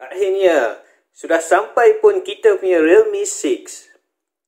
Akhirnya, sudah sampai pun kita punya Realme 6.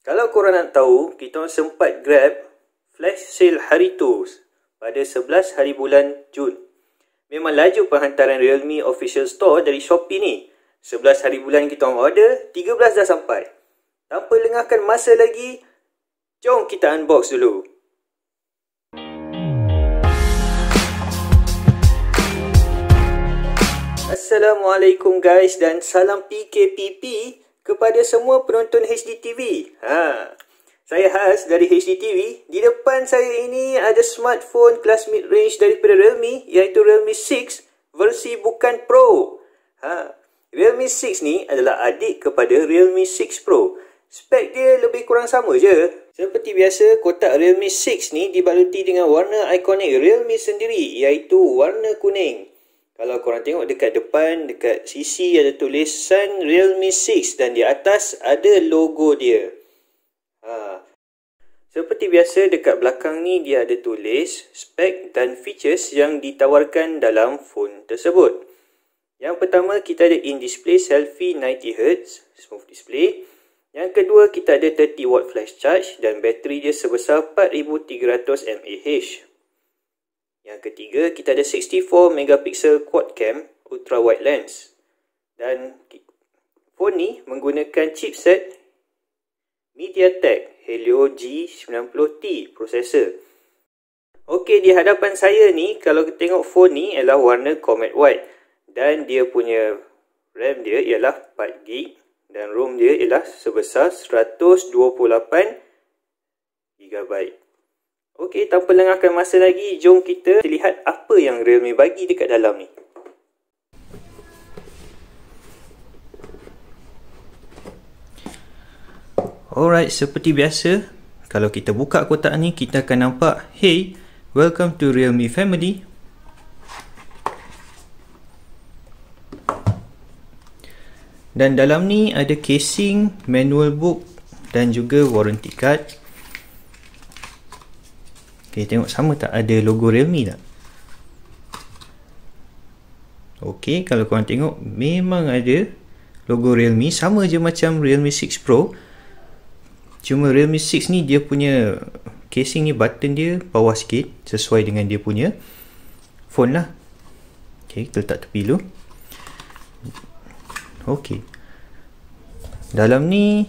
Kalau korang nak tahu, kita sempat grab flash sale hari tu pada 11 hari bulan Jun. Memang laju penghantaran Realme official store dari Shopee ni. 11 hari bulan kita order, 13 dah sampai. Tanpa lengahkan masa lagi, jom kita unbox dulu. Assalamualaikum guys dan salam PKPP kepada semua penonton HDTV. Ha. Saya Has dari HDTV. Di depan saya ini ada smartphone kelas mid-range daripada Realme iaitu Realme 6 versi bukan Pro. Ha. Realme 6 ni adalah adik kepada Realme 6 Pro. Spek dia lebih kurang sama je. Seperti biasa, kotak Realme 6 ni dibaluti dengan warna ikonik Realme sendiri iaitu warna kuning. Kalau korang tengok dekat depan, dekat sisi ada tulisan Realme 6 dan di atas ada logo dia. Ha. Seperti biasa dekat belakang ni dia ada tulis spek dan features yang ditawarkan dalam phone tersebut. Yang pertama kita ada in-display selfie 90Hz smooth display. Yang kedua kita ada 30W flash charge dan bateri dia sebesar 4300 mAh. Yang ketiga, kita ada 64 megapixel quad cam ultra wide lens. Dan phone ni menggunakan chipset MediaTek Helio G90T processor. Okey, di hadapan saya ni kalau kita tengok phone ni ialah warna Comet White dan dia punya RAM dia ialah 4GB dan ROM dia ialah sebesar 128 GB. Okey, tanpa lengahkan masa lagi, jom kita lihat apa yang Realme bagi dekat dalam ni. Alright, seperti biasa, kalau kita buka kotak ni, kita akan nampak, Hey, welcome to Realme family. Dan dalam ni ada casing, manual book dan juga warranty card. Okay, tengok sama tak ada logo Realme tak? Okay, kalau korang tengok memang ada logo Realme sama je macam Realme 6 Pro. Cuma Realme 6 ni dia punya casing ni button dia bawah sikit sesuai dengan dia punya phone lah. Okay, kita letak tepi dulu. Okay. Dalam ni,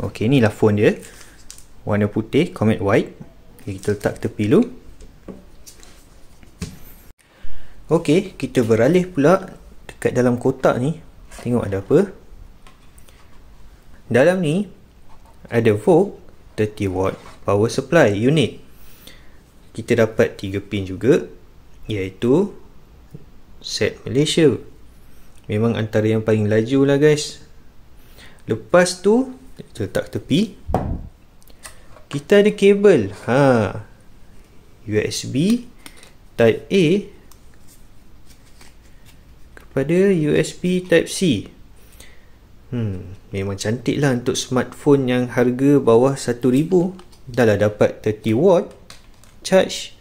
okay ni lah phone dia. Warna putih, Comet White okay, kita letak tepi dulu ok kita beralih pula dekat dalam kotak ni tengok ada apa dalam ni ada volt 30 watt power supply unit kita dapat 3 pin juga iaitu set Malaysia memang antara yang paling laju lah guys lepas tu kita letak tepi kita ada kabel ha USB type A kepada USB type C hmm memang cantik lah untuk smartphone yang harga bawah RM1,000 dah lah dapat 30 watt charge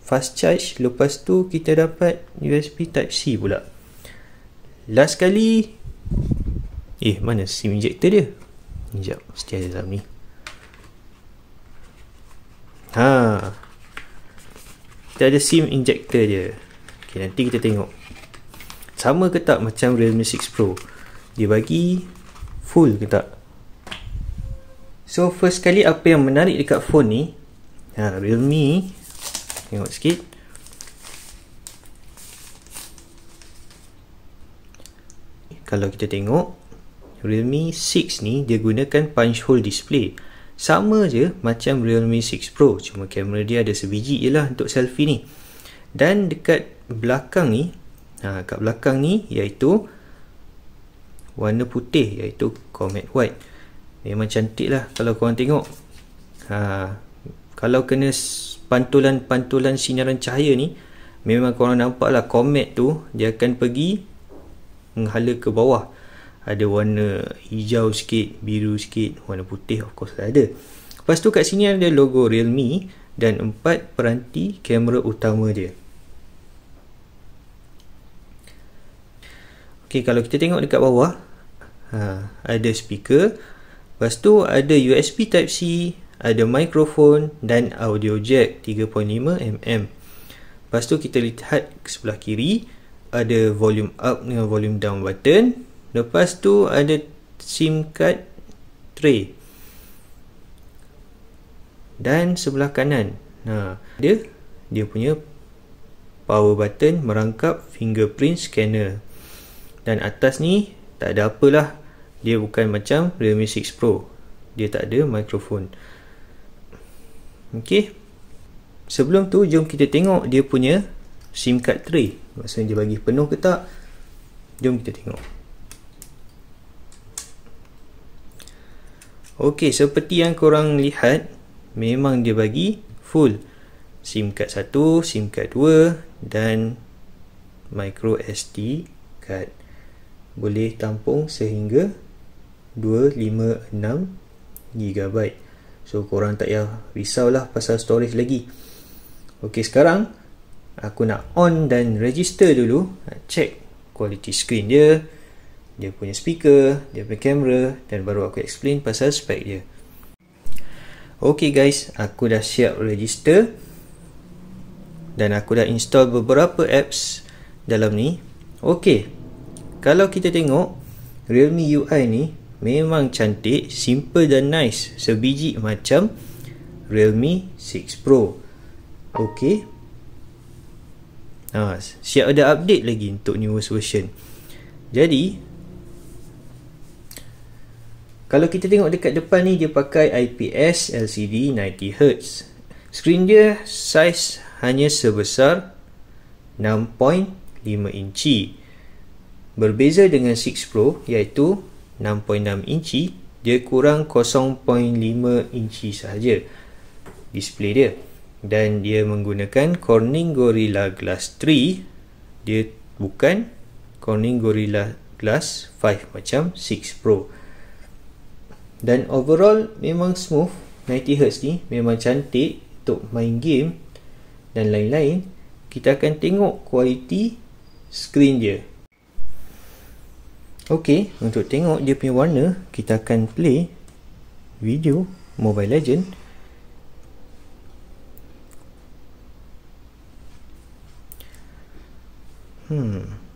fast charge lepas tu kita dapat USB type C pula last kali eh mana SIM injector dia sekejap mesti ada dalam ni Ha. Kita ada SIM injector dia. Okey, nanti kita tengok. Sama ke tak macam Realme 6 Pro? Dia bagi full ke tak? So, first sekali apa yang menarik dekat phone ni? Ha, Realme tengok sikit. Kalau kita tengok Realme 6 ni dia gunakan punch hole display sama je macam Realme 6 Pro cuma kamera dia ada sebiji je lah untuk selfie ni dan dekat belakang ni ha, kat belakang ni iaitu warna putih iaitu Comet White memang cantik lah kalau korang tengok ha, kalau kena pantulan-pantulan sinaran cahaya ni memang korang nampak lah Comet tu dia akan pergi menghala ke bawah ada warna hijau sikit, biru sikit, warna putih of course lah ada. Lepas tu kat sini ada logo Realme dan empat peranti kamera utama dia. Okey, kalau kita tengok dekat bawah, ha, ada speaker. Lepas tu ada USB Type-C, ada microphone dan audio jack 3.5mm. Lepas tu kita lihat ke sebelah kiri, ada volume up dengan volume down button lepas tu ada SIM card tray dan sebelah kanan ha, dia dia punya power button merangkap fingerprint scanner dan atas ni tak ada apalah dia bukan macam Realme 6 Pro dia tak ada microphone ok sebelum tu jom kita tengok dia punya SIM card tray maksudnya dia bagi penuh ke tak jom kita tengok Okey, seperti yang korang lihat Memang dia bagi full SIM card 1, SIM card 2 Dan micro SD card Boleh tampung sehingga 256 GB So korang tak payah lah pasal storage lagi Okey, sekarang Aku nak on dan register dulu Nak check quality screen dia dia punya speaker, dia punya kamera dan baru aku explain pasal spek dia ok guys aku dah siap register dan aku dah install beberapa apps dalam ni ok kalau kita tengok realme UI ni memang cantik, simple dan nice sebiji macam realme 6 pro ok ha, siap ada update lagi untuk newest version jadi kalau kita tengok dekat depan ni dia pakai IPS LCD 90Hz. Screen dia saiz hanya sebesar 6.5 inci. Berbeza dengan 6 Pro iaitu 6.6 inci, dia kurang 0.5 inci sahaja display dia. Dan dia menggunakan Corning Gorilla Glass 3. Dia bukan Corning Gorilla Glass 5 macam 6 Pro dan overall memang smooth 90Hz ni memang cantik untuk main game dan lain-lain kita akan tengok kualiti screen dia ok untuk tengok dia punya warna kita akan play video mobile legend hmm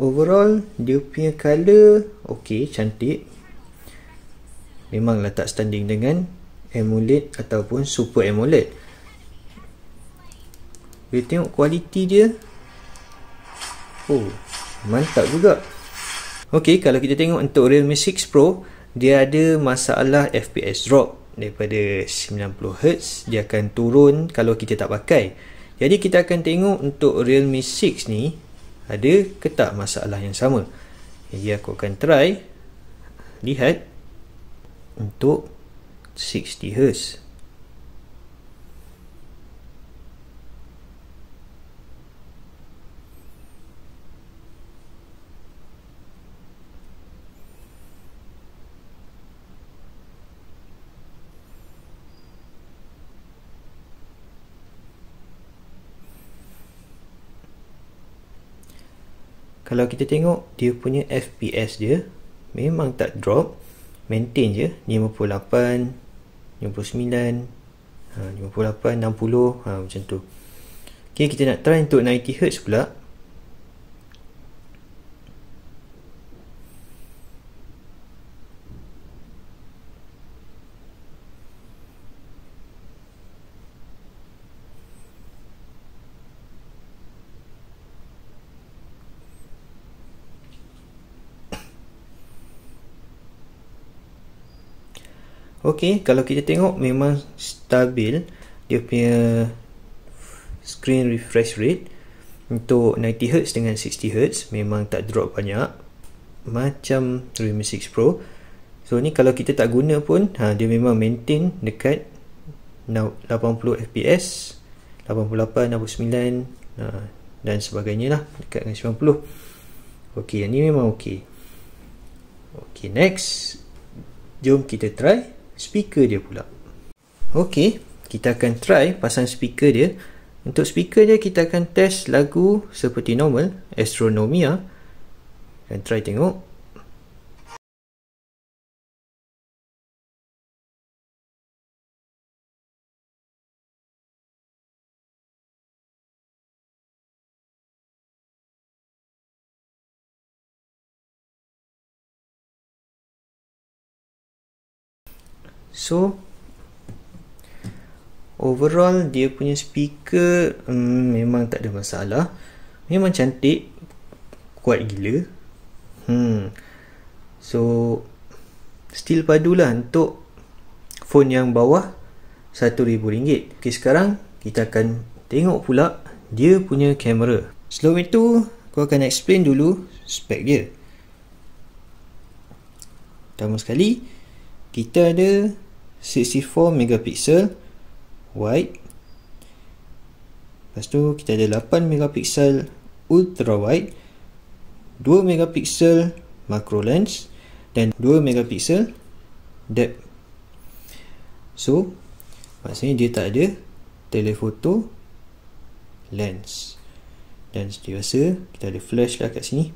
overall dia punya color okey cantik memanglah tak standing dengan AMOLED ataupun Super AMOLED bila tengok kualiti dia oh mantap juga ok kalau kita tengok untuk Realme 6 Pro dia ada masalah FPS drop daripada 90Hz dia akan turun kalau kita tak pakai jadi kita akan tengok untuk Realme 6 ni ada ke tak masalah yang sama jadi aku akan try lihat untuk 60 Hz kalau kita tengok dia punya FPS dia memang tak drop maintain je 58 59 58 60 ha, macam tu ok kita nak try untuk 90Hz pula Okey, kalau kita tengok memang stabil dia punya screen refresh rate untuk 90Hz dengan 60Hz memang tak drop banyak macam Realme 6 Pro so ni kalau kita tak guna pun ha, dia memang maintain dekat 80fps 88, 69 dan sebagainya lah dekat dengan 90 ok yang ni memang ok ok next jom kita try speaker dia pula ok kita akan try pasang speaker dia untuk speaker dia kita akan test lagu seperti normal astronomia dan try tengok so overall dia punya speaker hmm, memang tak ada masalah memang cantik kuat gila hmm so still padu lah untuk phone yang bawah RM1000 ok sekarang kita akan tengok pula dia punya kamera sebelum itu aku akan explain dulu spek dia pertama sekali kita ada 64 megapixel wide lepas tu kita ada 8 megapixel ultra wide 2 megapixel macro lens dan 2 megapixel depth so maksudnya dia tak ada telephoto lens dan seperti biasa kita ada flash lah kat sini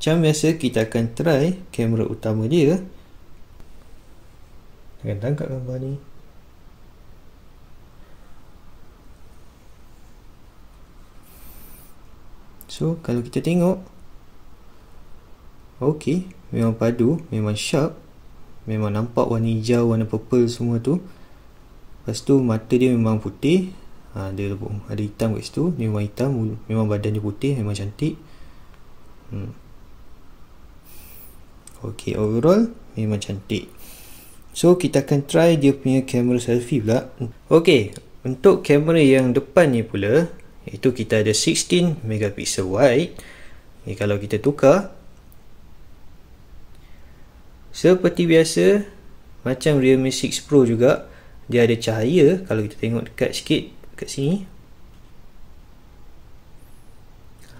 macam biasa kita akan try kamera utama dia akan tangkap gambar ni so kalau kita tengok ok memang padu, memang sharp memang nampak warna hijau, warna purple semua tu lepas tu mata dia memang putih ha, dia ada hitam kat situ, dia memang hitam memang badan dia putih, memang cantik hmm. ok overall memang cantik So kita akan try dia punya kamera selfie pula Ok Untuk kamera yang depan ni pula Itu kita ada 16 megapiksel wide okay, Kalau kita tukar Seperti biasa Macam Realme 6 Pro juga Dia ada cahaya Kalau kita tengok dekat sikit Dekat sini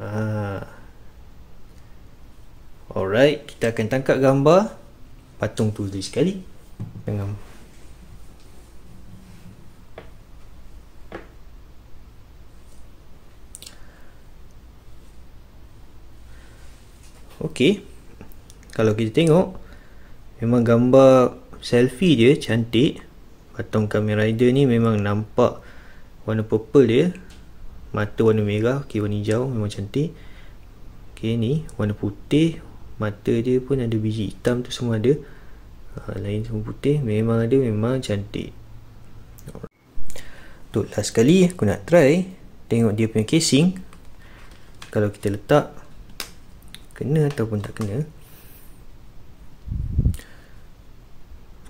ha. Alright Kita akan tangkap gambar Patung tu sekali dengan Okey. Kalau kita tengok memang gambar selfie dia cantik. Batang kamera dia ni memang nampak warna purple dia. Mata warna merah, okay, warna hijau memang cantik. Okey ni warna putih, mata dia pun ada biji hitam tu semua ada. Ah, lain semua putih memang ada memang cantik untuk last kali aku nak try tengok dia punya casing kalau kita letak kena ataupun tak kena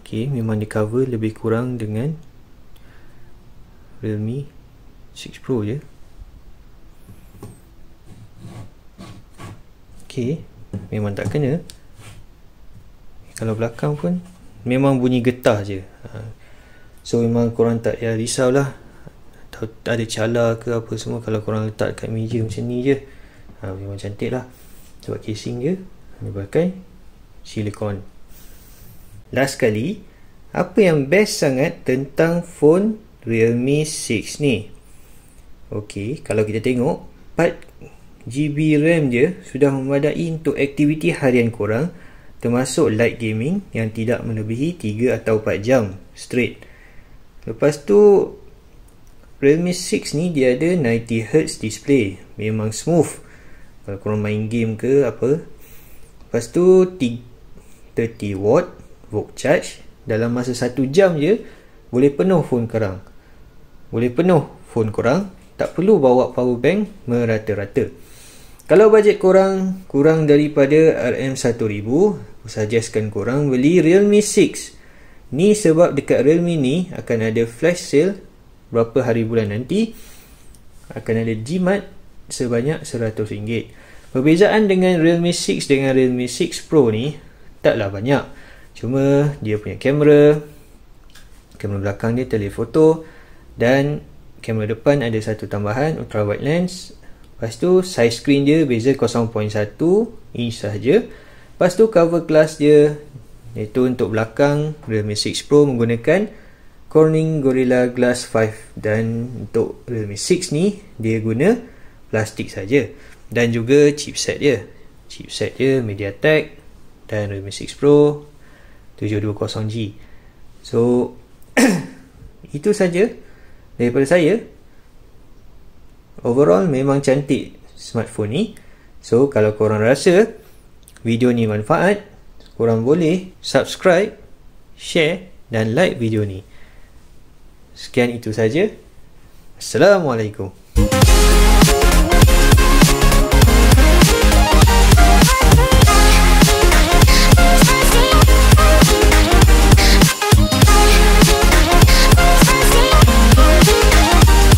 ok memang di cover lebih kurang dengan realme 6 pro je ok memang tak kena kalau belakang pun memang bunyi getah je ha. so memang korang tak ya, risau lah tak ada cala ke apa semua kalau korang letak kat meja macam ni je ha, memang cantik lah sebab casing dia dia pakai silikon last sekali apa yang best sangat tentang phone Realme 6 ni ok kalau kita tengok 4 GB RAM je sudah memadai untuk aktiviti harian korang termasuk light gaming yang tidak melebihi 3 atau 4 jam straight. Lepas tu Realme 6 ni dia ada 90Hz display memang smooth kalau korang main game ke apa lepas tu 30W volt charge dalam masa 1 jam je boleh penuh phone korang boleh penuh phone korang tak perlu bawa power bank merata-rata kalau bajet korang kurang daripada RM1000 aku suggestkan korang beli Realme 6 ni sebab dekat Realme ni akan ada flash sale berapa hari bulan nanti akan ada jimat sebanyak RM100 perbezaan dengan Realme 6 dengan Realme 6 Pro ni taklah banyak cuma dia punya kamera kamera belakang dia telefoto dan kamera depan ada satu tambahan ultrawide lens lepas tu size screen dia beza 0.1 inch sahaja Lepas tu cover glass dia iaitu untuk belakang Realme 6 Pro menggunakan Corning Gorilla Glass 5 dan untuk Realme 6 ni dia guna plastik saja dan juga chipset dia. Chipset dia MediaTek dan Realme 6 Pro 720G. So itu saja daripada saya. Overall memang cantik smartphone ni. So kalau korang rasa video ni manfaat, korang boleh subscribe, share dan like video ni. Sekian itu saja. Assalamualaikum.